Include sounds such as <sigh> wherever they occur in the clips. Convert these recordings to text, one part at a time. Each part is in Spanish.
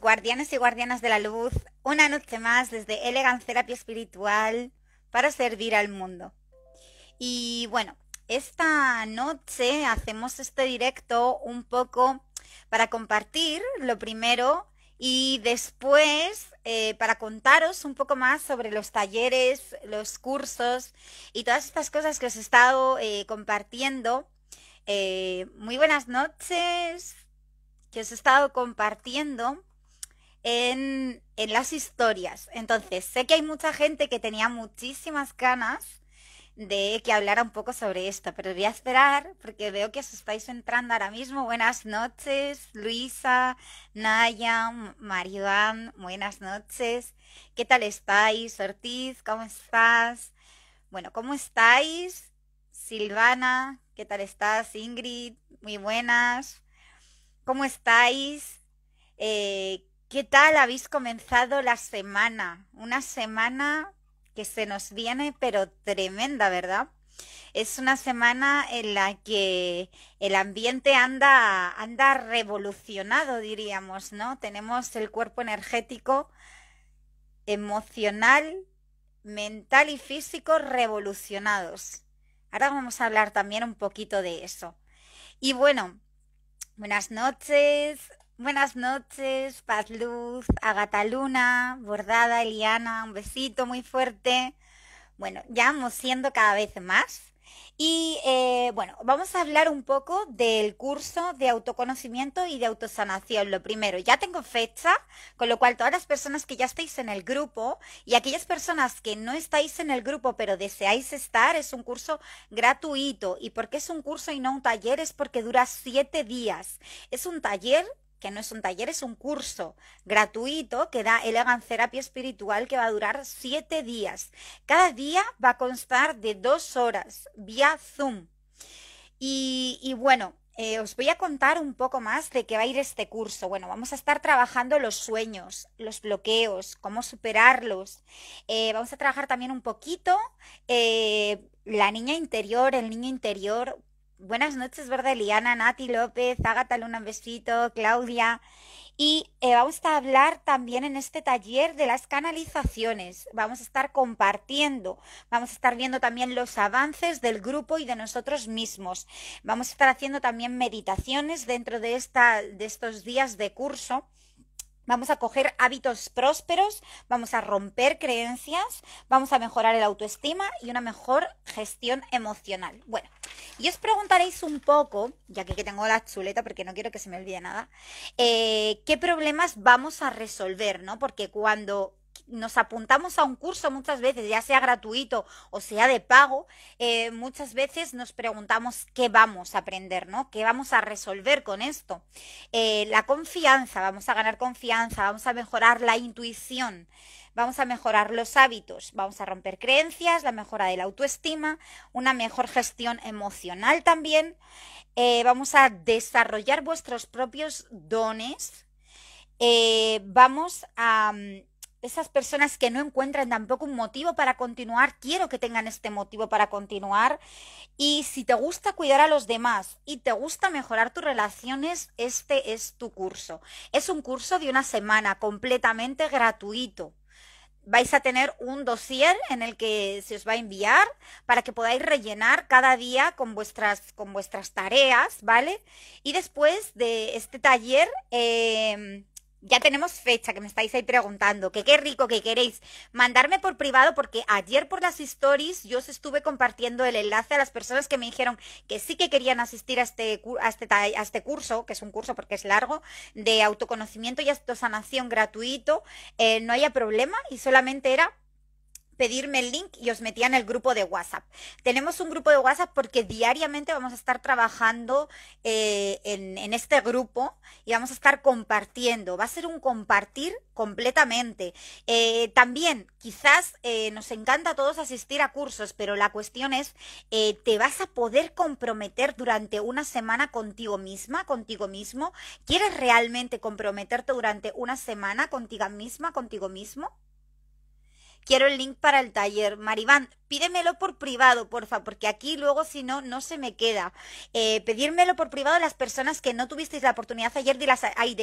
guardianes y guardianas de la luz, una noche más desde Elegant Terapia Espiritual para servir al mundo. Y bueno, esta noche hacemos este directo un poco para compartir lo primero y después eh, para contaros un poco más sobre los talleres, los cursos y todas estas cosas que os he estado eh, compartiendo. Eh, muy buenas noches que os he estado compartiendo en, las historias. Entonces, sé que hay mucha gente que tenía muchísimas ganas de que hablara un poco sobre esto, pero voy a esperar porque veo que os estáis entrando ahora mismo. Buenas noches, Luisa, Naya, Marivan, buenas noches. ¿Qué tal estáis? Ortiz, ¿cómo estás? Bueno, ¿cómo estáis? Silvana, ¿qué tal estás? Ingrid, muy buenas. ¿Cómo estáis? Eh, ¿Qué tal habéis comenzado la semana? Una semana que se nos viene, pero tremenda, ¿verdad? Es una semana en la que el ambiente anda, anda revolucionado, diríamos, ¿no? Tenemos el cuerpo energético, emocional, mental y físico revolucionados. Ahora vamos a hablar también un poquito de eso. Y bueno, buenas noches, Buenas noches, Paz Luz, Agata Luna, Bordada, Eliana, un besito muy fuerte. Bueno, ya vamos siendo cada vez más. Y eh, bueno, vamos a hablar un poco del curso de autoconocimiento y de autosanación. Lo primero, ya tengo fecha, con lo cual todas las personas que ya estáis en el grupo y aquellas personas que no estáis en el grupo pero deseáis estar, es un curso gratuito. ¿Y por qué es un curso y no un taller? Es porque dura siete días. Es un taller que no es un taller, es un curso gratuito que da Elegant Terapia Espiritual que va a durar siete días. Cada día va a constar de dos horas vía Zoom. Y, bueno, eh, os voy a contar un poco más de qué va a ir este curso. Bueno, vamos a estar trabajando los sueños, los bloqueos, cómo superarlos. Eh, vamos a trabajar también un poquito eh, la niña interior, el niño interior, Buenas noches, ¿verdad? Eliana, Nati López, Ágata Luna, un besito, Claudia. Y eh, vamos a hablar también en este taller de las canalizaciones. Vamos a estar compartiendo, vamos a estar viendo también los avances del grupo y de nosotros mismos. Vamos a estar haciendo también meditaciones dentro de, esta, de estos días de curso Vamos a coger hábitos prósperos, vamos a romper creencias, vamos a mejorar el autoestima y una mejor gestión emocional. Bueno, y os preguntaréis un poco, ya que tengo la chuleta porque no quiero que se me olvide nada, eh, qué problemas vamos a resolver, ¿no? Porque cuando nos apuntamos a un curso muchas veces, ya sea gratuito o sea de pago, eh, muchas veces nos preguntamos qué vamos a aprender, ¿no? ¿Qué vamos a resolver con esto? Eh, la confianza, vamos a ganar confianza, vamos a mejorar la intuición vamos a mejorar los hábitos, vamos a romper creencias, la mejora de la autoestima, una mejor gestión emocional también, eh, vamos a desarrollar vuestros propios dones, vamos a mm, esas personas que no encuentran tampoco un motivo para continuar, quiero que tengan este motivo para continuar. Y si te gusta cuidar a los demás y te gusta mejorar tus relaciones, este es tu curso. Es un curso de una semana completamente gratuito. Vais a tener un dossier en el que se os va a enviar para que podáis rellenar cada día con vuestras, con vuestras tareas, ¿vale? Y después de este taller... Eh, ya tenemos fecha, que me estáis ahí preguntando, que qué rico que queréis mandarme por privado, porque ayer por las stories yo os estuve compartiendo el enlace a las personas que me dijeron que sí que querían asistir a este, este a este, curso, que es un curso porque es largo, de autoconocimiento y autosanación gratuito, eh, no haya problema y solamente era pedirme el link y os metía en el grupo de WhatsApp. Tenemos un grupo de WhatsApp porque diariamente vamos a estar trabajando eh, en, este grupo y vamos a estar compartiendo. Va a ser un compartir completamente. Eh, también quizás eh, nos encanta a todos asistir a cursos, pero la cuestión es, ¿te vas a poder comprometer durante una semana contigo misma, contigo mismo? ¿Quieres realmente comprometerte durante una semana contigo misma, contigo mismo? quiero el link para el taller. Maribán, pídemelo por privado, porfa, porque aquí luego si no, no se me queda. Eh, pedírmelo por privado a las personas que no tuvisteis la oportunidad ayer de,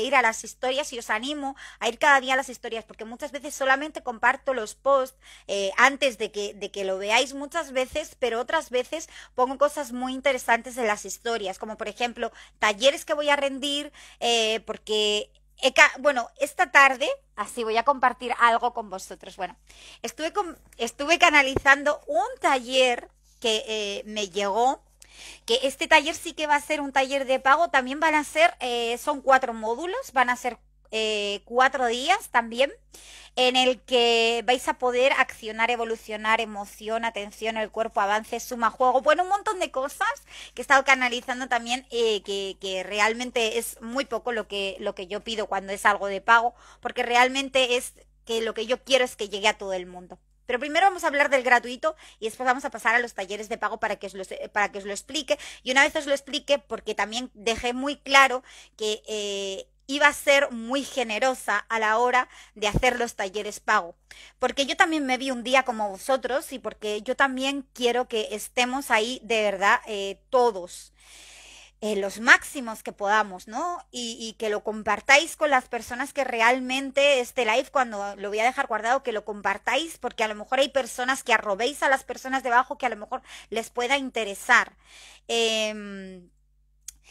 ir a las historias y os animo a ir cada día a las historias, porque muchas veces solamente comparto los posts eh, antes de que, de que lo veáis muchas veces, pero otras veces pongo cosas muy interesantes en las historias, como por ejemplo talleres que voy a rendir, eh, porque bueno, esta tarde, así voy a compartir algo con vosotros. Bueno, estuve, con, estuve canalizando un taller que eh, me llegó, que este taller sí que va a ser un taller de pago, también van a ser, eh, son cuatro módulos, van a ser eh, cuatro días también, en el que vais a poder accionar, evolucionar, emoción, atención, el cuerpo, avance, suma, juego, bueno, un montón de cosas que he estado canalizando también, eh, que, realmente es muy poco lo que, lo que yo pido cuando es algo de pago, porque realmente es que lo que yo quiero es que llegue a todo el mundo. Pero primero vamos a hablar del gratuito y después vamos a pasar a los talleres de pago para que os lo, eh, para que os lo explique. Y una vez os lo explique, porque también dejé muy claro que iba a ser muy generosa a la hora de hacer los talleres pago. Porque yo también me vi un día como vosotros y porque yo también quiero que estemos ahí de verdad eh, todos. Eh, los máximos que podamos, ¿no? Y, que lo compartáis con las personas que realmente este live, cuando lo voy a dejar guardado, que lo compartáis, porque a lo mejor hay personas que arrobéis a las personas debajo que a lo mejor les pueda interesar. Em,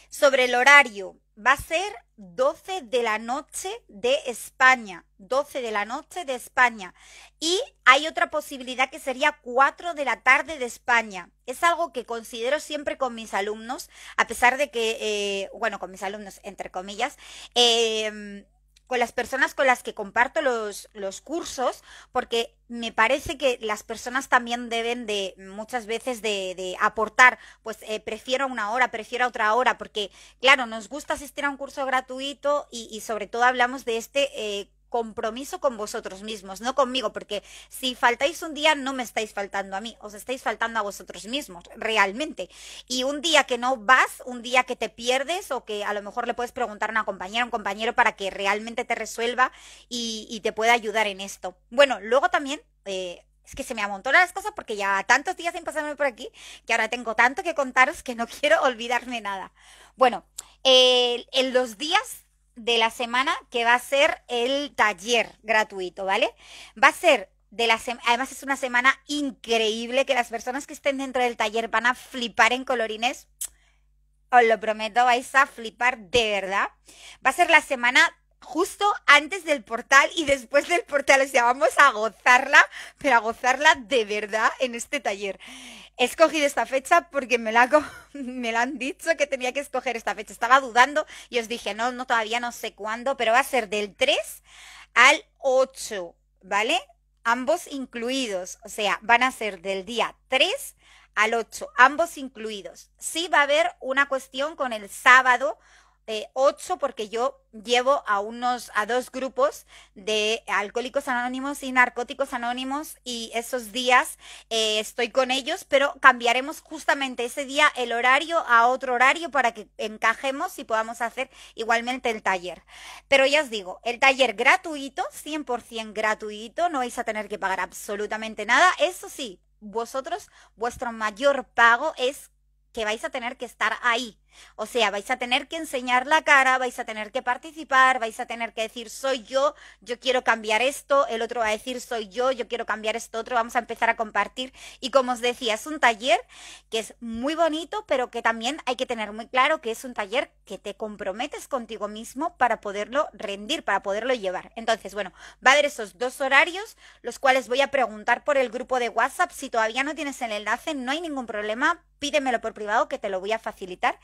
sobre el horario, va a ser 12 de la noche de España. 12 de la noche de España. Y hay otra posibilidad que sería 4 de la tarde de España. Es algo que considero siempre con mis alumnos, a pesar de que, eh, bueno, con mis alumnos, entre comillas, eh, con las personas con las que comparto los, los cursos, porque me parece que las personas también deben de muchas veces de, de aportar, pues eh, prefiero una hora, prefiero otra hora, porque claro, nos gusta asistir a un curso gratuito y, sobre todo hablamos de este eh, compromiso con vosotros mismos, no conmigo, porque si faltáis un día no me estáis faltando a mí, os estáis faltando a vosotros mismos, realmente. Y un día que no vas, un día que te pierdes o que a lo mejor le puedes preguntar a una compañera, un compañero para que realmente te resuelva y, te pueda ayudar en esto. Bueno, luego también... Eh, es que se me amontonan las cosas porque ya tantos días sin pasarme por aquí que ahora tengo tanto que contaros que no <laughs> quiero olvidarme nada. Bueno, en los días de la semana que va a ser el taller gratuito, ¿vale? Va a ser de la además es una semana increíble que las personas que estén dentro del taller van a flipar en colorines. Os lo prometo, vais a flipar de verdad. Va a ser la semana justo antes del portal y después del portal. O sea, vamos a gozarla, pero a gozarla de verdad en este taller. He escogido esta fecha porque me la, <laughs> me la han dicho que tenía que escoger esta fecha. Estaba dudando y os dije, no, no, todavía no sé cuándo, pero va a ser del 3 al 8, ¿vale? Ambos incluidos. O sea, van a ser del día 3 al 8, ambos incluidos. Sí va a haber una cuestión con el sábado 8 ocho porque yo llevo a unos a dos grupos de alcohólicos anónimos y narcóticos anónimos y esos días eh, estoy con ellos pero cambiaremos justamente ese día el horario a otro horario para que encajemos y podamos hacer igualmente el taller pero ya os digo el taller gratuito 100% gratuito no vais a tener que pagar absolutamente nada eso sí vosotros vuestro mayor pago es que vais a tener que estar ahí o sea, vais a tener que enseñar la cara, vais a tener que participar, vais a tener que decir soy yo, yo quiero cambiar esto, el otro va a decir soy yo, yo quiero cambiar esto otro, vamos a empezar a compartir. Y como os decía, es un taller que es muy bonito, pero que también hay que tener muy claro que es un taller que te comprometes contigo mismo para poderlo rendir, para poderlo llevar. Entonces, bueno, va a haber esos dos horarios, los cuales voy a preguntar por el grupo de WhatsApp. Si todavía no tienes el enlace, no hay ningún problema, pídemelo por privado que te lo voy a facilitar.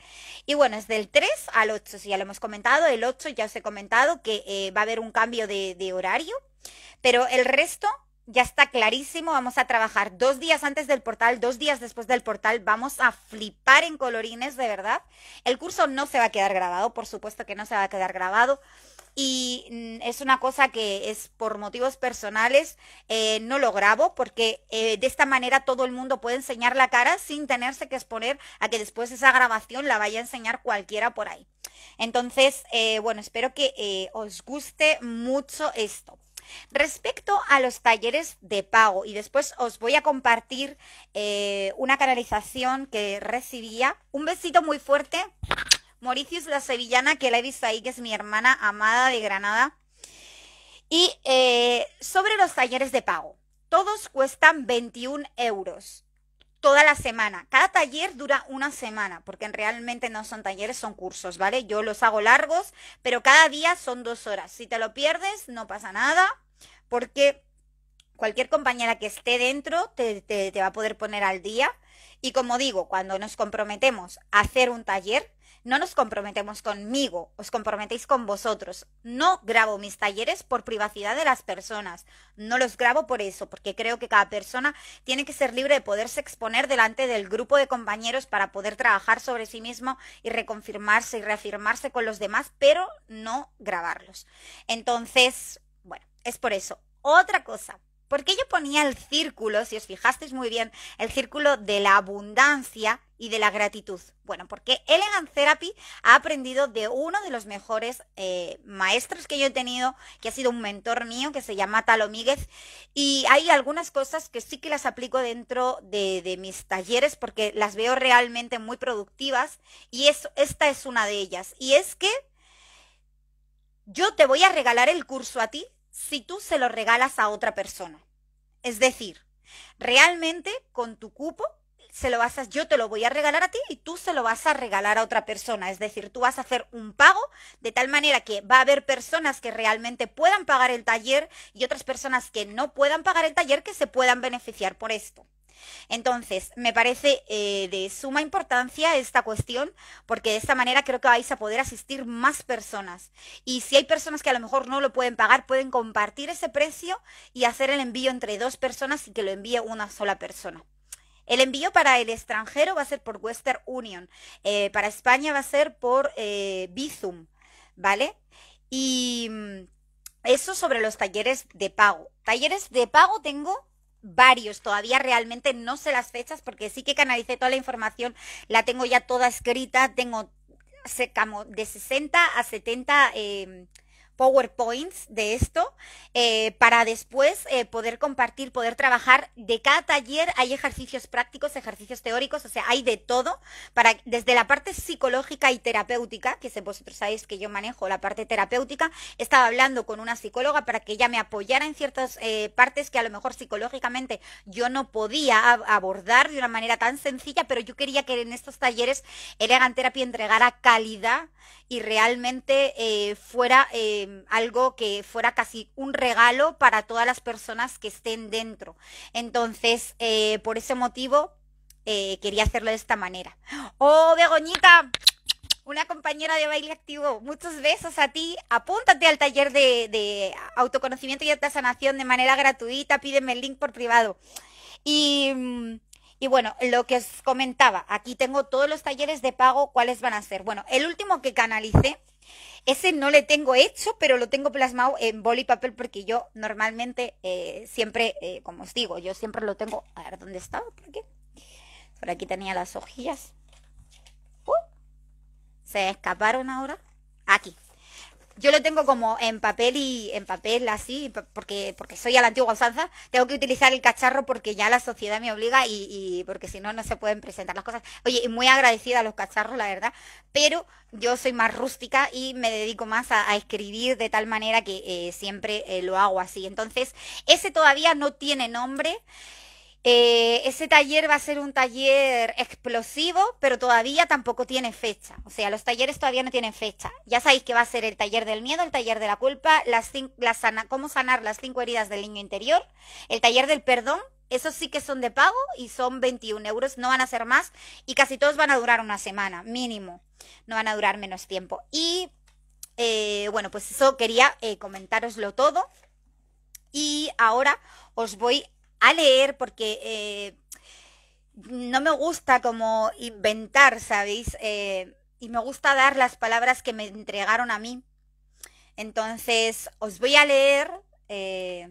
Y bueno, es del 3 al 8, si ya lo hemos comentado. El 8 ya os he comentado que eh, va a haber un cambio de horario, pero el resto ya está clarísimo, vamos a trabajar dos días antes del portal, dos días después del portal, vamos a flipar en colorines, de verdad. El curso no se va a quedar grabado, por supuesto que no se va a quedar grabado y mm, es una cosa que es por motivos personales, eh, no lo grabo porque eh, de esta manera todo el mundo puede enseñar la cara sin tenerse que exponer a que después esa grabación la vaya a enseñar cualquiera por ahí. Entonces, eh, bueno, espero que os guste mucho esto. Respecto a los talleres de pago, y después os voy a compartir una canalización que recibía. Un besito muy fuerte es la Sevillana, que la he visto ahí, que es mi hermana amada de Granada. Y eh, sobre los talleres de pago, todos cuestan 21 euros toda la semana. Cada taller dura una semana, porque realmente no son talleres, son cursos, ¿vale? Yo los hago largos, pero cada día son dos horas. Si te lo pierdes, no pasa nada, porque cualquier compañera que esté dentro te, te va a poder poner al día. Y como digo, cuando nos comprometemos a hacer un taller, no nos comprometemos conmigo, os comprometéis con vosotros. No grabo mis talleres por privacidad de las personas. No los grabo por eso, porque creo que cada persona tiene que ser libre de poderse exponer delante del grupo de compañeros para poder trabajar sobre sí mismo y reconfirmarse y reafirmarse con los demás, pero no grabarlos. Entonces, bueno, es por eso. Otra cosa, porque yo ponía el círculo, si os fijasteis muy bien, el círculo de la abundancia y de la gratitud. Bueno, porque Elegant Therapy ha aprendido de uno de los mejores eh, maestros que yo he tenido, que ha sido un mentor mío, que se llama Talomíguez, y hay algunas cosas que sí que las aplico dentro de, mis talleres porque las veo realmente muy productivas, y esta es una de ellas, y es que yo te voy a regalar el curso a ti si tú se lo regalas a otra persona. Es decir, realmente con tu cupo se lo vas a, yo te lo voy a regalar a ti y tú se lo vas a regalar a otra persona. Es decir, tú vas a hacer un pago de tal manera que va a haber personas que realmente puedan pagar el taller y otras personas que no puedan pagar el taller que se puedan beneficiar por esto. Entonces, me parece eh, de suma importancia esta cuestión, porque de esta manera creo que vais a poder asistir más personas. Y si hay personas que a lo mejor no lo pueden pagar, pueden compartir ese precio y hacer el envío entre dos personas y que lo envíe una sola persona. El envío para el extranjero va a ser por Western Union, eh, para España va a ser por eh, Bizum, ¿vale? Y mm, eso sobre los talleres de pago. Talleres de pago tengo varios, todavía realmente no sé las fechas porque sí que canalicé toda la información, la tengo ya toda escrita, tengo de 60 a 70 PowerPoints de esto eh, para después eh, poder compartir, poder trabajar. De cada taller hay ejercicios prácticos, ejercicios teóricos, o sea, hay de todo, para, desde la parte psicológica y terapéutica, que vosotros sabéis que yo manejo la parte terapéutica, estaba hablando con una psicóloga para que ella me apoyara en ciertas eh, partes que a lo mejor psicológicamente yo no podía abordar de una manera tan sencilla, pero yo quería que en estos talleres Elegant Therapy entregara calidad y realmente fuera... Em, algo que fuera casi un regalo para todas las personas que estén dentro. Entonces, eh, por ese motivo, eh, quería hacerlo de esta manera. ¡Oh, Begoñita! Una compañera de baile activo, muchos besos a ti. Apúntate al taller de, de autoconocimiento y alta sanación de manera gratuita. Pídeme el link por privado. Y mm, y bueno, lo que os comentaba, aquí tengo todos los talleres de pago, cuáles van a ser. Bueno, el último que canalicé, ese no le tengo hecho, pero lo tengo plasmado en boli y papel porque yo normalmente eh, siempre, eh, como os digo, yo siempre lo tengo. A ver, ¿dónde estaba? ¿Por Por aquí tenía las hojillas. ¡Uh! se escaparon ahora. Aquí yo lo tengo como en papel y en papel así, porque, porque soy a la antigua usanza, tengo que utilizar el cacharro porque ya la sociedad me obliga y, porque si no, no se pueden presentar las cosas. Oye, muy agradecida a los cacharros, la verdad, pero yo soy más rústica y me dedico más a, escribir de tal manera que eh, siempre eh, lo hago así. Entonces, ese todavía no tiene nombre. Eh, ese taller va a ser un taller explosivo, pero todavía tampoco tiene fecha. O sea, los talleres todavía no tienen fecha. Ya sabéis que va a ser el taller del miedo, el taller de la culpa, las, cómo sanar las cinco heridas del niño interior, el taller del perdón. Esos sí que son de pago y son 21 euros, no van a ser más y casi todos van a durar una semana mínimo, no van a durar menos tiempo. Y eh, bueno, pues eso quería eh, comentároslo todo y ahora os voy a leer porque eh, no me gusta como inventar, ¿sabéis? Eh, y me gusta dar las palabras que me entregaron a mí. Entonces, os voy a leer. Eh,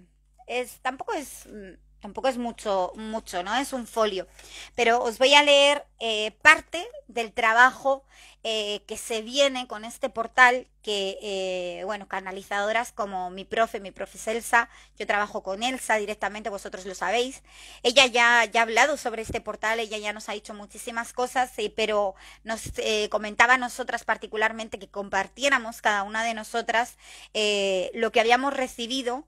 es, tampoco es mm, tampoco es mucho, mucho, ¿no? Es un folio. Pero os voy a leer eh, parte del trabajo eh, que se viene con este portal, que, eh, bueno, canalizadoras como mi profe, mi profe Elsa, yo trabajo con Elsa directamente, vosotros lo sabéis. Ella ya, ya ha hablado sobre este portal, ella ya nos ha dicho muchísimas cosas, pero nos comentaba nosotras particularmente que compartiéramos cada una de nosotras lo que habíamos recibido.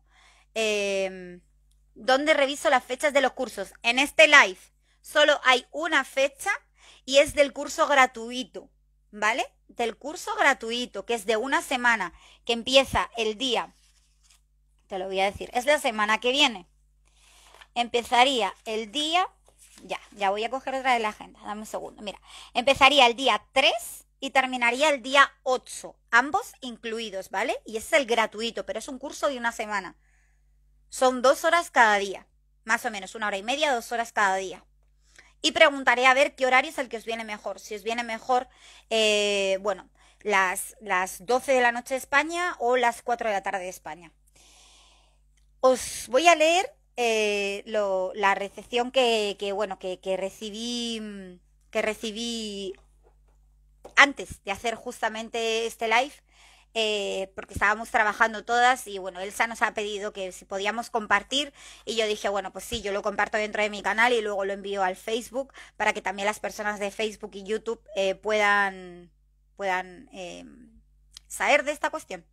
¿Dónde reviso las fechas de los cursos? En este live solo hay una fecha y es del curso gratuito, ¿vale? Del curso gratuito, que es de una semana, que empieza el día, te lo voy a decir, es la semana que viene. Empezaría el día, ya, ya voy a coger otra de la agenda, dame un segundo, mira, empezaría el día 3 y terminaría el día 8, ambos incluidos, ¿vale? Y es el gratuito, pero es un curso de una semana. Son dos horas cada día, más o menos, una hora y media, dos horas cada día. Y preguntaré a ver qué horario es el que os viene mejor. Si os viene mejor, eh, bueno, las, las 12 de la noche de España o las 4 de la tarde de España. Os voy a leer eh, la recepción que, bueno, que, que, recibí, que recibí antes de hacer justamente este live eh, porque estábamos trabajando todas y bueno, Elsa nos ha pedido que si podíamos compartir y yo dije, bueno, pues sí, yo lo comparto dentro de mi canal y luego lo envío al Facebook para que también las personas de Facebook y YouTube eh, puedan, puedan em, saber de esta cuestión.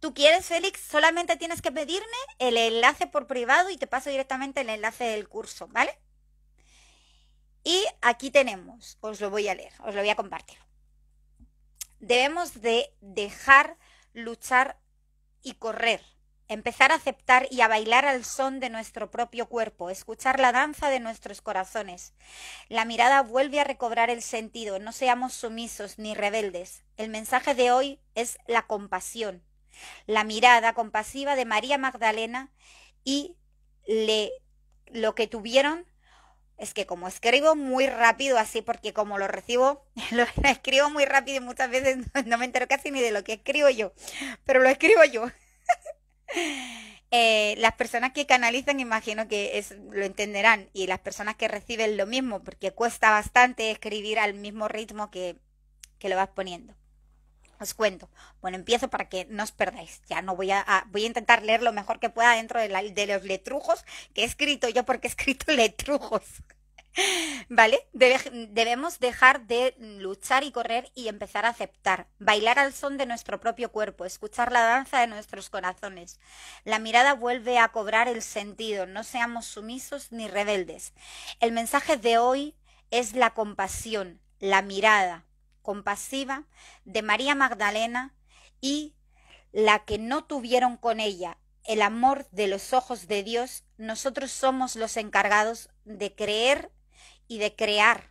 ¿Tú quieres, Félix? Solamente tienes que pedirme el enlace por privado y te paso directamente el enlace del curso, ¿vale? Y aquí tenemos, os lo voy a leer, os lo voy a compartir. Debemos de dejar luchar y correr, empezar a aceptar y a bailar al son de nuestro propio cuerpo, escuchar la danza de nuestros corazones. La mirada vuelve a recobrar el sentido, no seamos sumisos ni rebeldes. El mensaje de hoy es la compasión, la mirada compasiva de María Magdalena y le, lo que tuvieron es que como escribo muy rápido así, porque como lo recibo, <laughs> lo, escribo muy rápido y muchas veces <laughs> no, me entero casi ni de lo que escribo yo, pero lo escribo yo. <laughs> Eh, las personas que canalizan imagino que lo entenderán y las personas que reciben lo mismo, porque cuesta bastante escribir al mismo ritmo que, que lo vas poniendo. Os cuento. Bueno, empiezo para que no os perdáis. Ya no voy a, voy a intentar leer lo mejor que pueda dentro de, los letrujos que he escrito yo porque he escrito <laughs> letrujos. ¿Vale? debemos dejar de luchar y correr y empezar a aceptar, bailar al son de nuestro propio cuerpo, escuchar la danza de nuestros corazones. La mirada vuelve a cobrar el sentido, no seamos sumisos ni rebeldes. El mensaje de hoy es la compasión, la mirada, compasiva de María Magdalena y la que no tuvieron con ella el amor de los ojos de Dios, nosotros somos los encargados de creer y de crear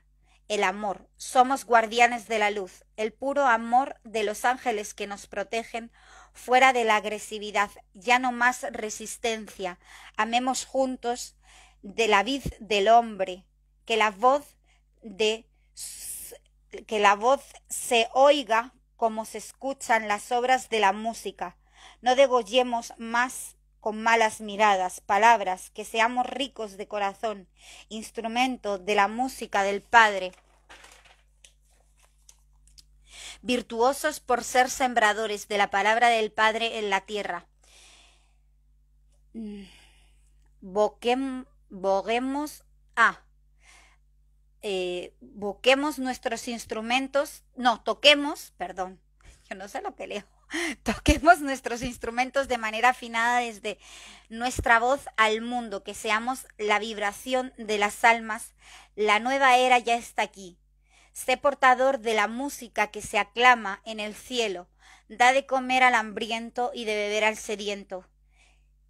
el amor. Somos guardianes de la luz, el puro amor de los ángeles que nos protegen fuera de la agresividad, ya no más resistencia. Amemos juntos de la vid del hombre, que la voz de que la voz se oiga como se escuchan las obras de la música. No degollemos más con malas miradas, palabras, que seamos ricos de corazón, instrumento de la música del Padre. Virtuosos por ser sembradores de la palabra del Padre en la tierra. Mm. boguemos, a eh, nuestros instrumentos, no, toquemos, perdón, yo no sé lo que leo, <laughs> toquemos nuestros instrumentos de manera afinada desde nuestra voz al mundo, que seamos la vibración de las almas, la nueva era ya está aquí. Sé portador de la música que se aclama en el cielo, da de comer al hambriento y de beber al sediento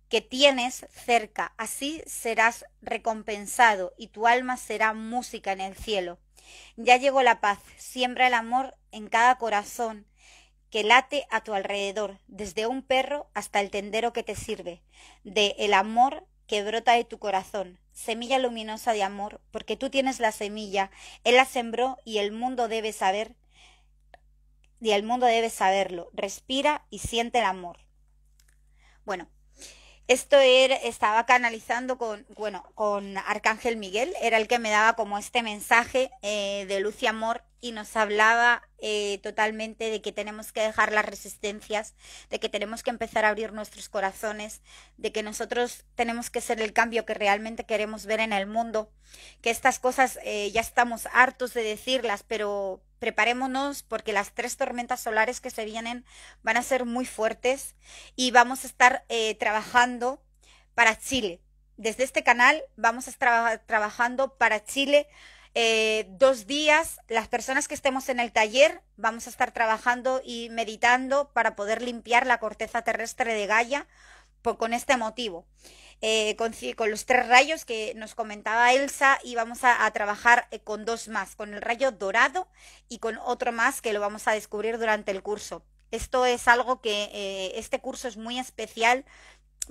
que tienes cerca, así serás recompensado y tu alma será música en el cielo. Ya llegó la paz, siembra el amor en cada corazón que late a tu alrededor, desde un perro hasta el tendero que te sirve, de el amor que brota de tu corazón, semilla luminosa de amor, porque tú tienes la semilla, él la sembró y el mundo debe saber, y el mundo debe saberlo. Respira y siente el amor. Bueno, esto era, estaba canalizando con, bueno, con Arcángel Miguel, era el que me daba como este mensaje eh, de luz y amor y nos hablaba eh, totalmente de que tenemos que dejar las resistencias, de que tenemos que empezar a abrir nuestros corazones, de que nosotros tenemos que ser el cambio que realmente queremos ver en el mundo, que estas cosas eh, ya estamos hartos de decirlas, pero preparémonos porque las tres tormentas solares que se vienen van a ser muy fuertes y vamos a estar eh, trabajando para Chile. Desde este canal vamos a estar trabajando para Chile eh, dos días, las personas que estemos en el taller vamos a estar trabajando y meditando para poder limpiar la corteza terrestre de Gaia con este motivo. Eh, con, los tres rayos que nos comentaba Elsa y vamos a, trabajar eh, con dos más, con el rayo dorado y con otro más que lo vamos a descubrir durante el curso. Esto es algo que este curso es muy especial,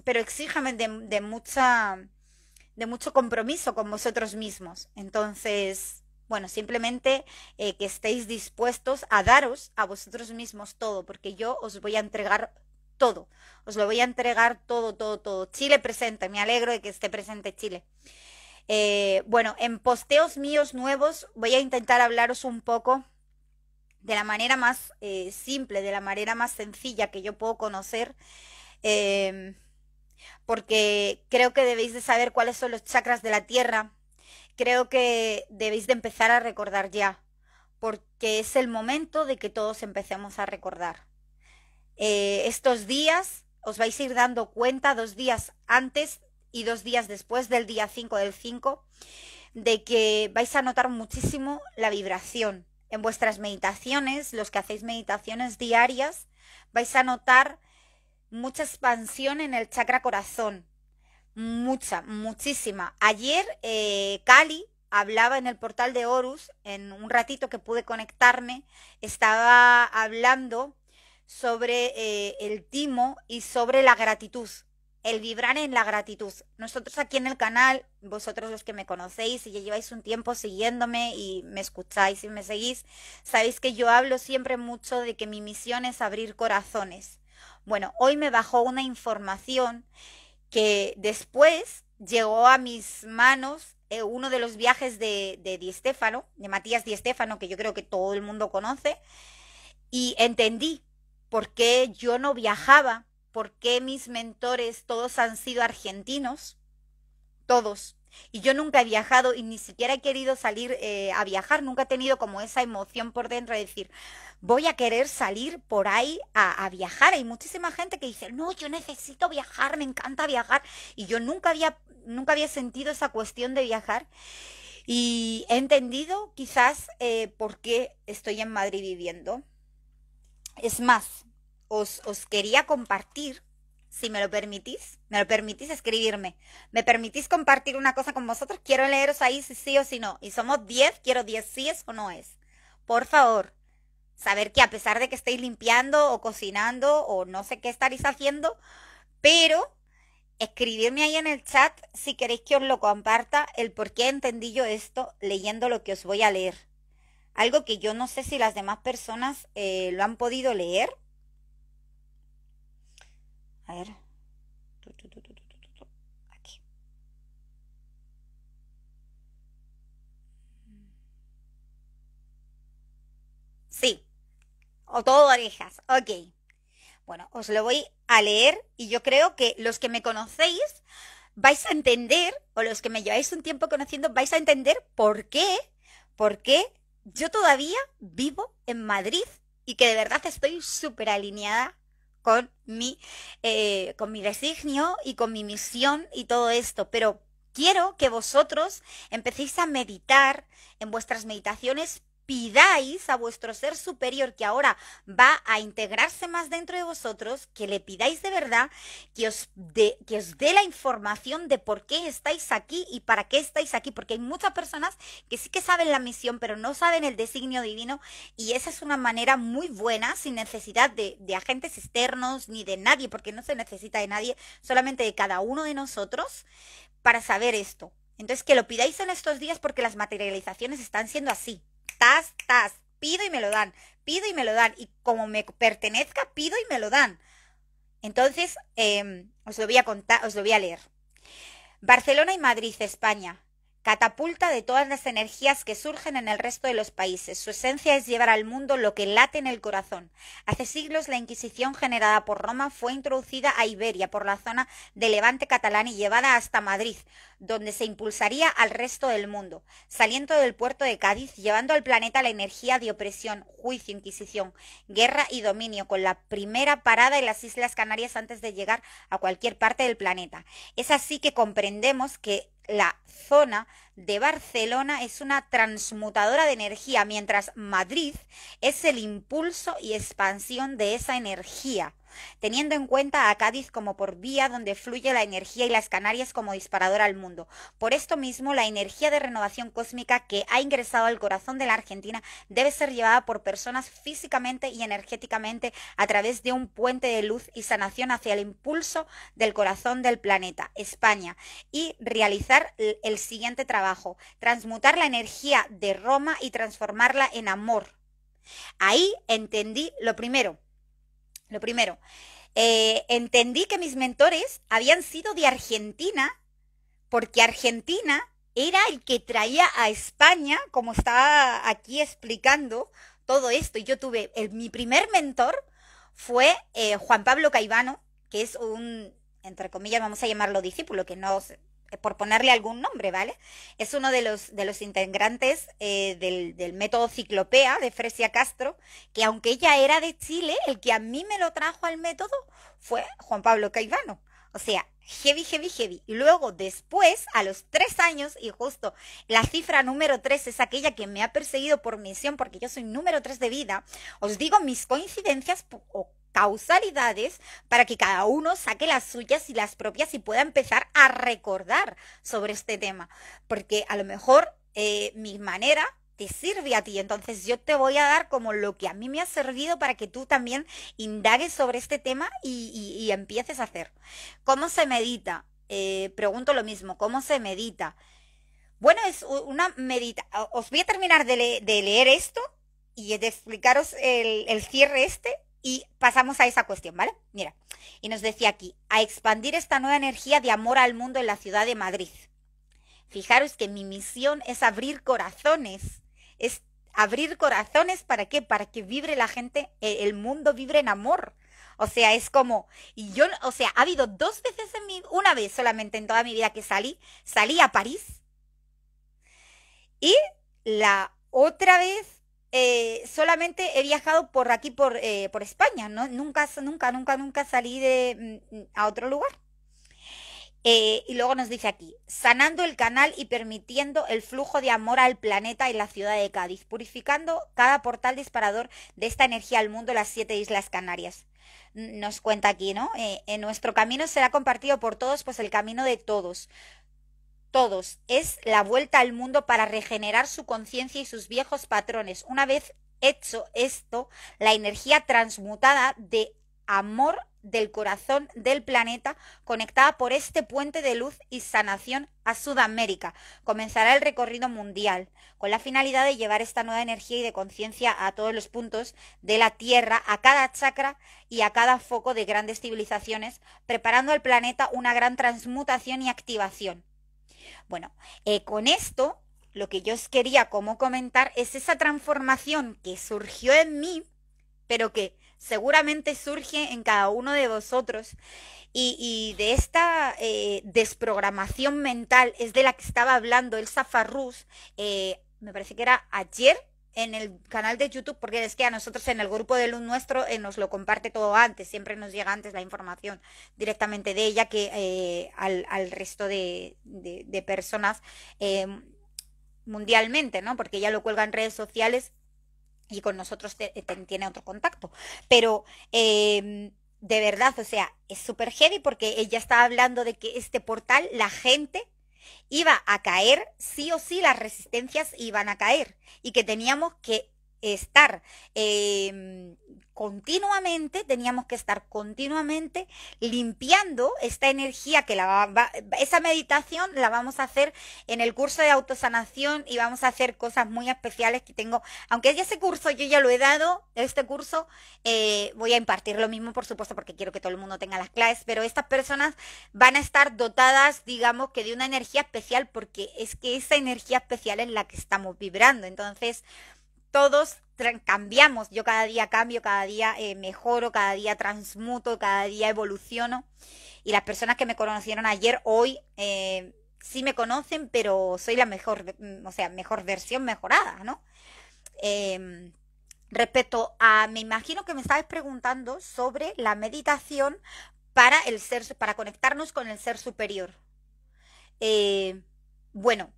pero exíjame de, mucha de mucho compromiso con vosotros mismos. Entonces, bueno, simplemente eh, que estéis dispuestos a daros a vosotros mismos todo, porque yo os voy a entregar todo. Os lo voy a entregar todo, todo, todo. Chile presente, me alegro de que esté presente Chile. Eh, bueno, en posteos míos nuevos voy a intentar hablaros un poco de la manera más eh, simple, de la manera más sencilla que yo puedo conocer porque creo que debéis de saber cuáles son los chakras de la Tierra. Creo que debéis de empezar a recordar ya, porque es el momento de que todos empecemos a recordar. Eh, estos días os vais a ir dando cuenta dos días antes y dos días después del día 5 del 5 de que vais a notar muchísimo la vibración. En vuestras meditaciones, los que hacéis meditaciones diarias, vais a notar mucha expansión en el chakra corazón. Mucha, muchísima. Ayer eh, Cali hablaba en el portal de Horus, en un ratito que pude conectarme, estaba hablando sobre eh, el timo y sobre la gratitud, el vibrar en la gratitud. Nosotros aquí en el canal, vosotros los que me conocéis y ya lleváis un tiempo siguiéndome y me escucháis y me seguís, sabéis que yo hablo siempre mucho de que mi misión es abrir corazones bueno, hoy me bajó una información que después llegó a mis manos eh, uno de los viajes de, de Di de Matías Di Stefano, que yo creo que todo el mundo conoce, y entendí por qué yo no viajaba, por qué mis mentores todos han sido argentinos, todos, y yo nunca he viajado y ni siquiera he querido salir eh, a viajar, nunca he tenido como esa emoción por dentro de decir, voy a querer salir por ahí a, viajar. Hay muchísima gente que dice, no, yo necesito viajar, me encanta viajar. Y yo nunca había, nunca había sentido esa cuestión de viajar. Y he entendido quizás eh, por qué estoy en Madrid viviendo. Es más, os, os quería compartir si me lo permitís, me lo permitís escribirme, me permitís compartir una cosa con vosotros, quiero leeros ahí si sí o si no. Y somos 10, quiero 10 si es o no es. Por favor, saber que a pesar de que estéis limpiando o cocinando o no sé qué estaréis haciendo, pero escribirme ahí en el chat si queréis que os lo comparta el por qué entendí yo esto leyendo lo que os voy a leer. Algo que yo no sé si las demás personas eh, lo han podido leer a ver. Sí. O todo orejas. Ok. Bueno, os lo voy a leer y yo creo que los que me conocéis vais a entender, o los que me lleváis un tiempo conociendo, vais a entender por qué, por qué yo todavía vivo en Madrid y que de verdad estoy súper alineada con mi, eh, con mi designio y con mi misión y todo esto, pero quiero que vosotros empecéis a meditar en vuestras meditaciones pidáis a vuestro ser superior que ahora va a integrarse más dentro de vosotros, que le pidáis de verdad que os, que os dé la información de por qué estáis aquí y para qué estáis aquí, porque hay muchas personas que sí que saben la misión, pero no saben el designio divino y esa es una manera muy buena, sin necesidad de agentes externos ni de nadie, porque no se necesita de nadie, solamente de cada uno de nosotros, para saber esto. Entonces, que lo pidáis en estos días porque las materializaciones están siendo así, tas, tas, pido y me lo dan, pido y me lo dan, y como me pertenezca, pido y me lo dan. Entonces, em, os lo voy a contar, os lo voy a leer. Barcelona y Madrid, España, catapulta de todas las energías que surgen en el resto de los países. Su esencia es llevar al mundo lo que late en el corazón. Hace siglos la Inquisición generada por Roma fue introducida a Iberia por la zona de Levante catalán y llevada hasta Madrid, donde se impulsaría al resto del mundo, saliendo del puerto de Cádiz, llevando al planeta la energía de opresión, juicio, inquisición, guerra y dominio, con la primera parada en las Islas Canarias antes de llegar a cualquier parte del planeta. Es así que comprendemos que la zona de Barcelona es una transmutadora de energía, mientras Madrid es el impulso y expansión de esa energía teniendo en cuenta a Cádiz como por vía donde fluye la energía y las Canarias como disparador al mundo. Por esto mismo, la energía de renovación cósmica que ha ingresado al corazón de la Argentina debe ser llevada por personas físicamente y energéticamente a través de un puente de luz y sanación hacia el impulso del corazón del planeta, España, y realizar el siguiente trabajo, transmutar la energía de Roma y transformarla en amor. Ahí entendí lo primero, lo primero, eh, entendí que mis mentores habían sido de Argentina, porque Argentina era el que traía a España, como estaba aquí explicando todo esto. Y yo tuve, mi primer mentor fue eh, Juan Pablo Caivano, que es un, entre comillas, vamos a llamarlo discípulo, que no, eh, por ponerle algún nombre, ¿vale? Es uno de los, de los integrantes eh, del, del, método ciclopea de Fresia Castro, que aunque ella era de Chile, el que a mí me lo trajo al método fue Juan Pablo Caivano. O sea, heavy, heavy, heavy. Y luego después, a los tres años, y justo la cifra número tres es aquella que me ha perseguido por misión, porque yo soy número tres de vida, os digo mis coincidencias, o causalidades para que cada uno saque las suyas y las propias y pueda empezar a recordar sobre este tema. Porque a lo mejor eh, mi manera te sirve a ti. Entonces yo te voy a dar como lo que a mí me ha servido para que tú también indagues sobre este tema y, empieces a hacer. ¿Cómo se medita? Eh, pregunto lo mismo, ¿cómo se medita? Bueno, es una medita. Os voy a terminar de, leer esto y de explicaros el, el cierre este y pasamos a esa cuestión, ¿vale? Mira, y nos decía aquí, a expandir esta nueva energía de amor al mundo en la ciudad de Madrid. Fijaros que mi misión es abrir corazones, es abrir corazones para qué? Para que vibre la gente, e, el mundo vibre en amor. O sea, es como, y yo, o sea, ha habido dos veces en mi, una vez solamente en toda mi vida que salí, salí a París. Y la otra vez eh, solamente he viajado por aquí, por, eh, por España, ¿no? Nunca, nunca, nunca, nunca salí de, mm, mm, a otro lugar. Eh, y luego nos dice aquí, sanando el canal y permitiendo el flujo de amor al planeta y la ciudad de Cádiz, purificando cada portal disparador de esta energía al mundo, las siete islas canarias. Nos cuenta aquí, ¿no? en nuestro camino será compartido por todos, pues el camino de todos todos. Es la vuelta al mundo para regenerar su conciencia y sus viejos patrones. Una vez hecho esto, la energía transmutada de amor del corazón del planeta conectada por este puente de luz y sanación a Sudamérica. Comenzará el recorrido mundial con la finalidad de llevar esta nueva energía y de conciencia a todos los puntos de la Tierra, a cada chakra y a cada foco de grandes civilizaciones, preparando al planeta una gran transmutación y activación. Bueno, eh, con esto lo que yo os quería como comentar es esa transformación que surgió en mí, pero que seguramente surge en cada uno de vosotros. Y, de esta eh, desprogramación mental es de la que estaba hablando el Farrús, eh, me parece que era ayer en el canal de YouTube, porque es que a nosotros en el grupo de luz nuestro eh, nos lo comparte todo antes, siempre nos llega antes la información directamente de ella que eh, al, resto de, personas em, mundialmente, ¿no? Porque ella lo cuelga en redes sociales y con nosotros eh, tiene otro contacto. Pero em, de verdad, o sea, es súper heavy porque ella está hablando de que este portal, la gente iba a caer, sí o sí las resistencias iban a caer y que teníamos que estar em, continuamente, teníamos que estar continuamente limpiando esta energía que la va, esa meditación la vamos a hacer en el curso de autosanación y vamos a hacer cosas muy especiales que tengo, aunque ya ese curso yo ya lo he dado, este curso eh, voy a impartir lo mismo por supuesto porque quiero que todo el mundo tenga las claves pero estas personas van a estar dotadas digamos que de una energía especial porque es que esa energía especial es la que estamos vibrando, entonces todos cambiamos, yo cada día cambio, cada día eh, mejoro, cada día transmuto, cada día evoluciono. Y las personas que me conocieron ayer, hoy, eh, sí me conocen, pero soy la mejor, mm, o sea, mejor versión mejorada, ¿no? Em, respecto a, me imagino que me estabas preguntando sobre la meditación para el ser, para conectarnos con el ser superior. Eh, bueno,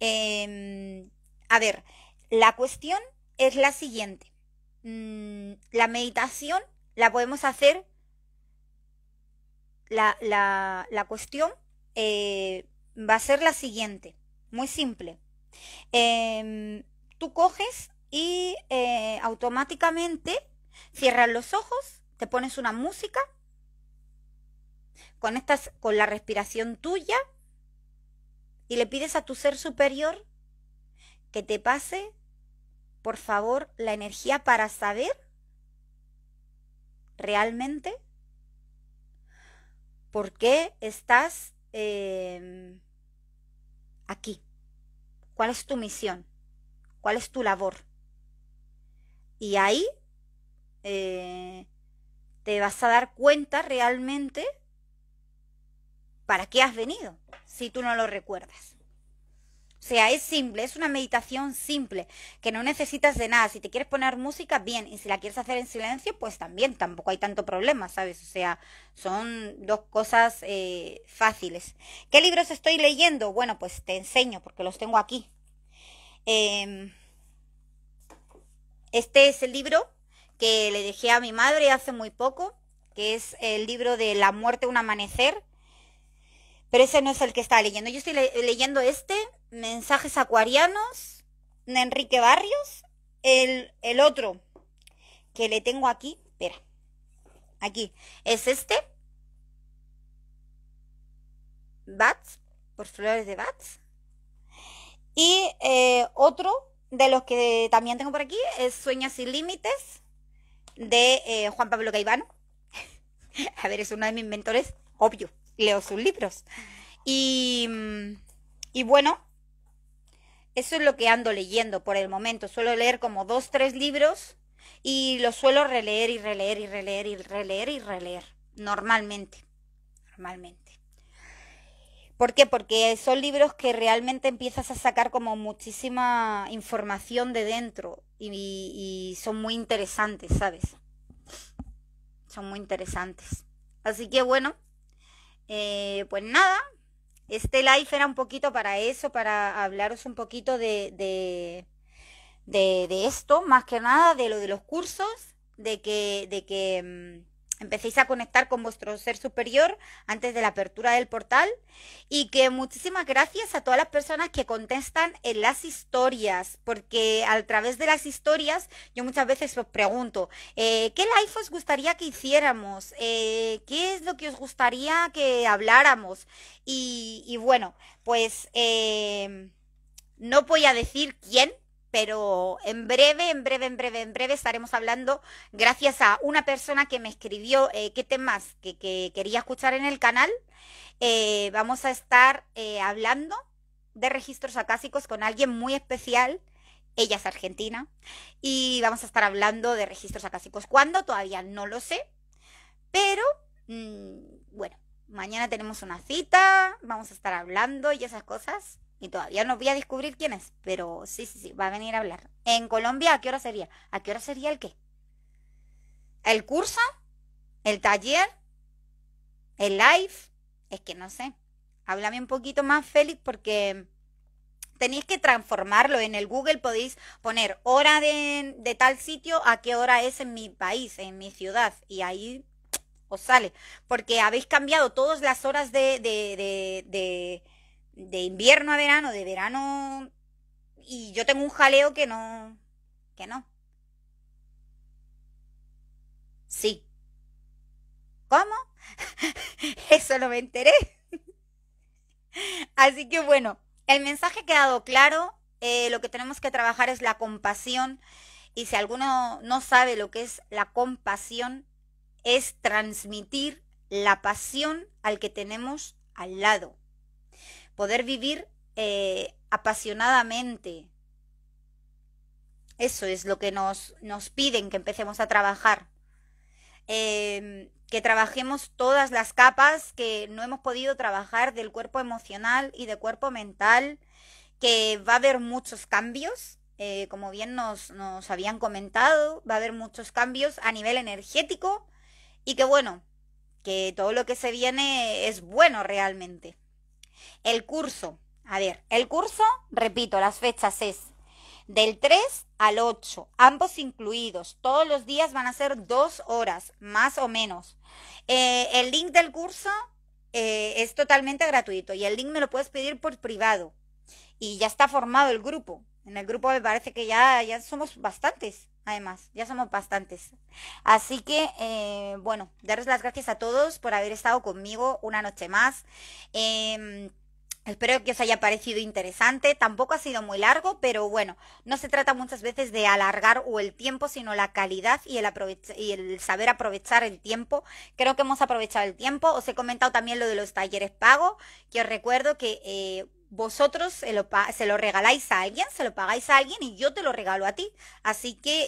em, a ver, la cuestión es la siguiente. Mm, la meditación la podemos hacer, la, cuestión eh, va a ser la siguiente, muy simple. Em, tú coges y eh, automáticamente cierras los ojos, te pones una música, conectas con la respiración tuya y le pides a tu ser superior que te pase por favor, la energía para saber realmente por qué estás em, aquí, cuál es tu misión, cuál es tu labor. Y ahí eh, te vas a dar cuenta realmente para qué has venido, si tú no lo recuerdas. O sea, es simple, es una meditación simple, que no necesitas de nada. Si te quieres poner música, bien, y si la quieres hacer en silencio, pues también, tampoco hay tanto problema, ¿sabes? O sea, son dos cosas eh, fáciles. ¿Qué libros estoy leyendo? Bueno, pues te enseño, porque los tengo aquí. Em, este es el libro que le dejé a mi madre hace muy poco, que es el libro de La muerte, un amanecer. Pero ese no es el que estaba leyendo. Yo estoy leyendo este Mensajes Acuarianos de Enrique Barrios. El, otro que le tengo aquí, espera, aquí, es este. Bats, por flores de Bats. Y eh, otro de los que también tengo por aquí es Sueños sin Límites de eh, Juan Pablo Caivano. <laughs> A ver, es uno de mis mentores, obvio, leo sus libros. Y, mm, y bueno, eso es lo que ando leyendo por el momento. Suelo leer como dos, tres libros y los suelo releer y releer y releer y releer y releer. Normalmente. Normalmente. ¿Por qué? Porque son libros que realmente empiezas a sacar como muchísima información de dentro y, son muy interesantes, ¿sabes? Son muy interesantes. Así que bueno, eh, pues nada, este live era un poquito para eso, para hablaros un poquito de, de, de esto, más que nada, de lo de los cursos, de que, de que mm, empecéis a conectar con vuestro ser superior antes de la apertura del portal y que muchísimas gracias a todas las personas que contestan en las historias, porque a través de las historias yo muchas veces os pregunto, eh, ¿qué life os gustaría que hiciéramos? Eh, ¿Qué es lo que os gustaría que habláramos? Y, bueno, pues eh, no voy a decir quién, pero en breve, en breve, en breve, en breve estaremos hablando, gracias a una persona que me escribió eh, qué temas que, quería escuchar en el canal, eh, vamos a estar eh, hablando de registros acásicos con alguien muy especial. Ella es argentina y vamos a estar hablando de registros acásicos. ¿Cuándo? Todavía no lo sé, pero mm, bueno, mañana tenemos una cita, vamos a estar hablando y esas cosas. Y todavía no voy a descubrir quién es, pero sí, sí, sí, va a venir a hablar. En Colombia, ¿a qué hora sería? ¿A qué hora sería el qué? ¿El curso? ¿El taller? ¿El live? Es que no sé. Háblame un poquito más, Félix, porque tenéis que transformarlo. En el Google podéis poner hora de, tal sitio a qué hora es en mi país, en mi ciudad. Y ahí os sale. Porque habéis cambiado todas las horas de, de, de de invierno a verano, de verano y yo tengo un jaleo que no que no. Sí. ¿Cómo? <laughs> Eso no me enteré. <laughs> Así que bueno, el mensaje ha quedado claro. Eh, lo que tenemos que trabajar es la compasión. Y si alguno no sabe lo que es la compasión, es transmitir la pasión al que tenemos al lado poder vivir eh, apasionadamente. Eso es lo que nos, nos piden que empecemos a trabajar. Em, que trabajemos todas las capas que no hemos podido trabajar del cuerpo emocional y del cuerpo mental, que va a haber muchos cambios, eh, como bien nos, nos habían comentado, va a haber muchos cambios a nivel energético y que bueno, que todo lo que se viene es bueno realmente. El curso, a ver, el curso, repito, las fechas es del 3 al 8, ambos incluidos. Todos los días van a ser dos horas, más o menos. Eh, el link del curso eh, es totalmente gratuito y el link me lo puedes pedir por privado. Y ya está formado el grupo. En el grupo me parece que ya, ya somos bastantes además, ya somos bastantes. Así que, eh, bueno, daros las gracias a todos por haber estado conmigo una noche más. Em, espero que os haya parecido interesante. Tampoco ha sido muy largo, pero bueno, no se trata muchas veces de alargar o el tiempo, sino la calidad y el, saber aprovechar el tiempo. Creo que hemos aprovechado el tiempo. Os he comentado también lo de los talleres pago, que os recuerdo que... Eh, vosotros se lo, regaláis a alguien, se lo pagáis a alguien y yo te lo regalo a ti. Así que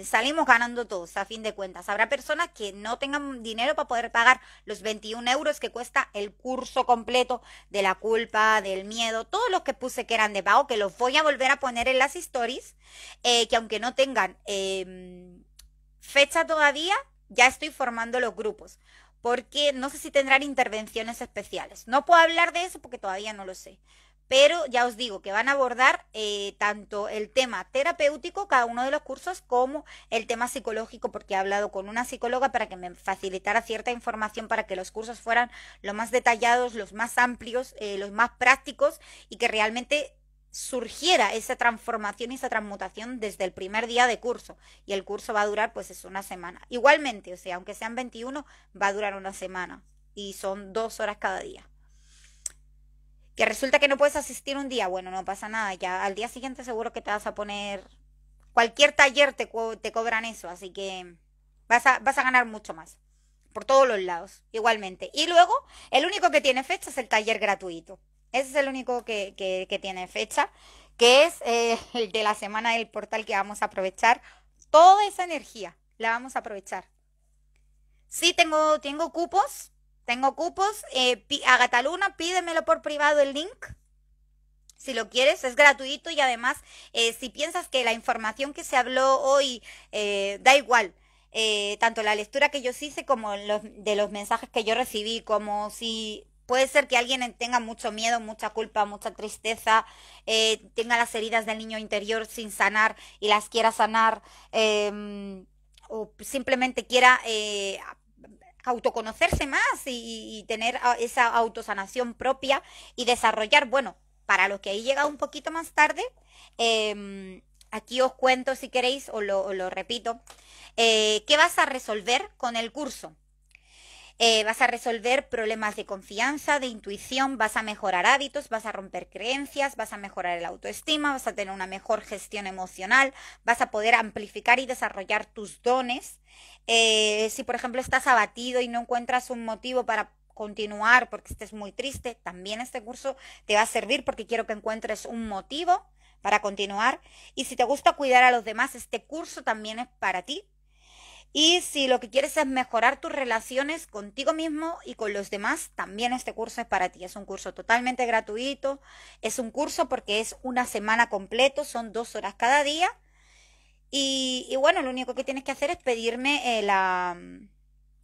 eh, salimos ganando todos, a fin de cuentas. Habrá personas que no tengan dinero para poder pagar los 21 euros que cuesta el curso completo de la culpa, del miedo, todos los que puse que eran de pago, que los voy a volver a poner en las stories, eh, que aunque no tengan em, fecha todavía, ya estoy formando los grupos porque no sé si tendrán intervenciones especiales. No puedo hablar de eso porque todavía no lo sé pero ya os digo que van a abordar eh, tanto el tema terapéutico, cada uno de los cursos, como el tema psicológico, porque he hablado con una psicóloga para que me facilitara cierta información para que los cursos fueran los más detallados, los más amplios, eh, los más prácticos y que realmente surgiera esa transformación y esa transmutación desde el primer día de curso. Y el curso va a durar, pues es una semana. Igualmente, o sea, aunque sean 21, va a durar una semana. Y son dos horas cada día que resulta que no puedes asistir un día, bueno, no pasa nada, ya al día siguiente seguro que te vas a poner, cualquier taller te, cobran eso, así que vas a, vas a ganar mucho más, por todos los lados, igualmente. Y luego, el único que tiene fecha es el taller gratuito, ese es el único que, tiene fecha, que es eh, <laughs> el de la semana del portal que vamos a aprovechar, toda esa energía la vamos a aprovechar. Sí, tengo, tengo cupos, tengo cupos. Eh, pídemelo por privado el link. Si lo quieres, es gratuito y además, eh, si piensas que la información que se habló hoy eh, da igual, eh, tanto la lectura que yo hice como de los mensajes que yo recibí, como si puede ser que alguien tenga mucho miedo, mucha culpa, mucha tristeza, tenga las heridas del niño interior sin sanar y las quiera sanar, em, o simplemente quiera autoconocerse más y, tener ah, esa autosanación propia y desarrollar, bueno, para los que ahí llega un poquito más tarde, em, aquí os cuento si queréis, o lo, repito, eh, qué vas a resolver con el curso. Eh, vas a resolver problemas de confianza, de intuición, vas a mejorar hábitos, vas a romper creencias, vas a mejorar el autoestima, vas a tener una mejor gestión emocional, vas a poder amplificar y desarrollar tus dones. Eh, si por ejemplo estás abatido y no encuentras un motivo para continuar porque estés muy triste, también este curso te va a servir porque quiero que encuentres un motivo para continuar. Y si te gusta cuidar a los demás, este curso también es para ti y si lo que quieres es mejorar tus relaciones contigo mismo y con los demás, también este curso es para ti. Es un curso totalmente gratuito. Es un curso porque es una semana completo, son dos horas cada día. Y, bueno, lo único que tienes que hacer es pedirme eh,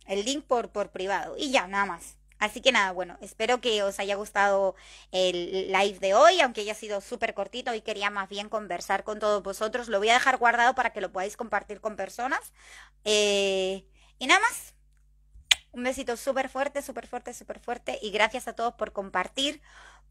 el link por, por privado. Y ya, nada más. Así que nada, bueno, espero que os haya gustado el live de hoy, aunque haya sido súper cortito y quería más bien conversar con todos vosotros. Lo voy a dejar guardado para que lo podáis compartir con personas. Eh, y nada más, un besito súper fuerte, súper fuerte, súper fuerte. Y gracias a todos por compartir,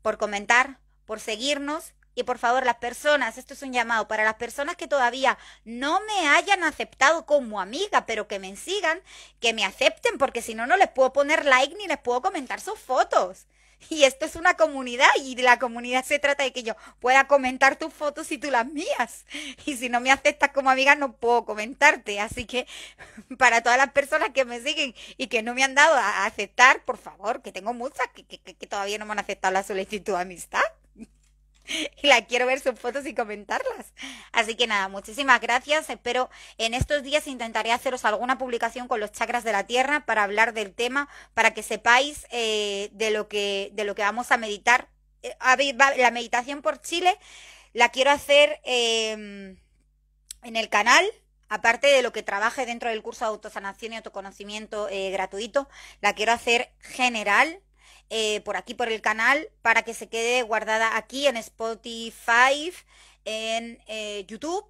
por comentar, por seguirnos y por favor, las personas, esto es un llamado para las personas que todavía no me hayan aceptado como amiga, pero que me sigan, que me acepten, porque si no, no les puedo poner like ni les puedo comentar sus fotos. Y esto es una comunidad y la comunidad se trata de que yo pueda comentar tus fotos y tú las mías. <laughs> Y si no me aceptas como amiga no puedo comentarte. Así que <laughs> para todas las personas que me siguen y que no me han dado a aceptar, por favor, que tengo muchas que, que todavía no me han aceptado la solicitud de amistad y <laughs> la quiero ver sus fotos y comentarlas. Así que nada, muchísimas gracias. Espero en estos días intentaré haceros alguna publicación con los chakras de la tierra para hablar del tema, para que sepáis eh, de, lo que, de lo que vamos a meditar. Eh, la meditación por Chile la quiero hacer em, en el canal aparte de lo que trabaje dentro del curso de autosanación y autoconocimiento eh, gratuito, la quiero hacer general eh, por aquí por el canal para que se quede guardada aquí en Spotify, en eh, YouTube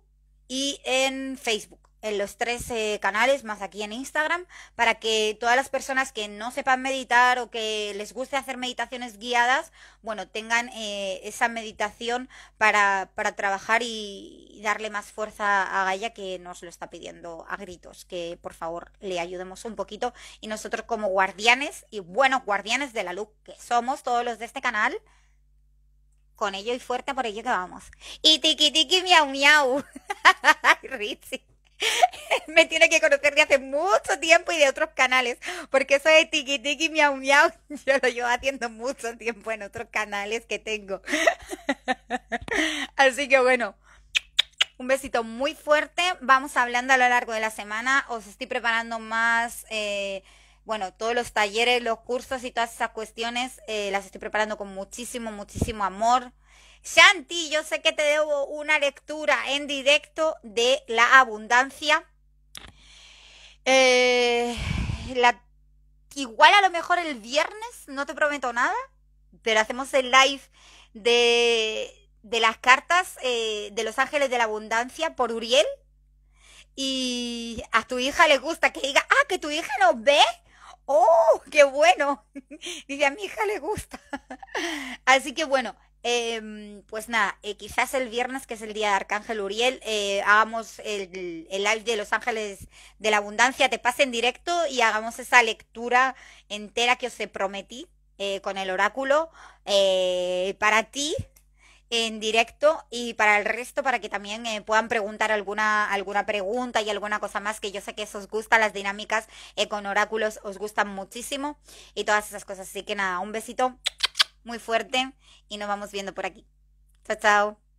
y en Facebook en los tres canales, más aquí en Instagram, para que todas las personas que no sepan meditar o que les guste hacer meditaciones guiadas, bueno, tengan eh, esa meditación para, para trabajar y, darle más fuerza a Gaia que nos lo está pidiendo a gritos, que por favor le ayudemos un poquito y nosotros como guardianes y bueno guardianes de la luz que somos todos los de este canal, con ello y fuerte por ello que vamos. Y tiki tiki miau miau. <laughs> Richie. <laughs> me tiene que conocer de hace mucho tiempo y de otros canales, porque eso de tiki tiki miau miau, <laughs> yo lo llevo haciendo mucho tiempo en otros canales que tengo. <laughs> Así que bueno, un besito muy fuerte, vamos hablando a lo largo de la semana, os estoy preparando más... Eh, bueno, todos los talleres, los cursos y todas esas cuestiones eh, las estoy preparando con muchísimo, muchísimo amor, Shanti, yo sé que te debo una lectura en directo de la abundancia. Eh, igual a lo mejor el viernes, no te prometo nada, pero hacemos el live de, las cartas eh, de Los Ángeles de la Abundancia por Uriel. Y a tu hija le gusta que diga, ah, que tu hija nos ve. ¡Oh, qué bueno! <laughs> Dice, a mi hija le gusta. <laughs> Así que bueno, Em, pues nada, eh, quizás el viernes, que es el día de Arcángel Uriel, eh, hagamos el, el, live de Los Ángeles de la Abundancia, te pase en directo y hagamos esa lectura entera que os prometí eh, con el oráculo para ti en directo y para el resto para que también puedan preguntar alguna alguna pregunta y alguna cosa más que yo sé que eso os gusta las dinámicas con oráculos os gustan muchísimo y todas esas cosas así que nada un besito muy fuerte y nos vamos viendo por aquí. Chao, chao.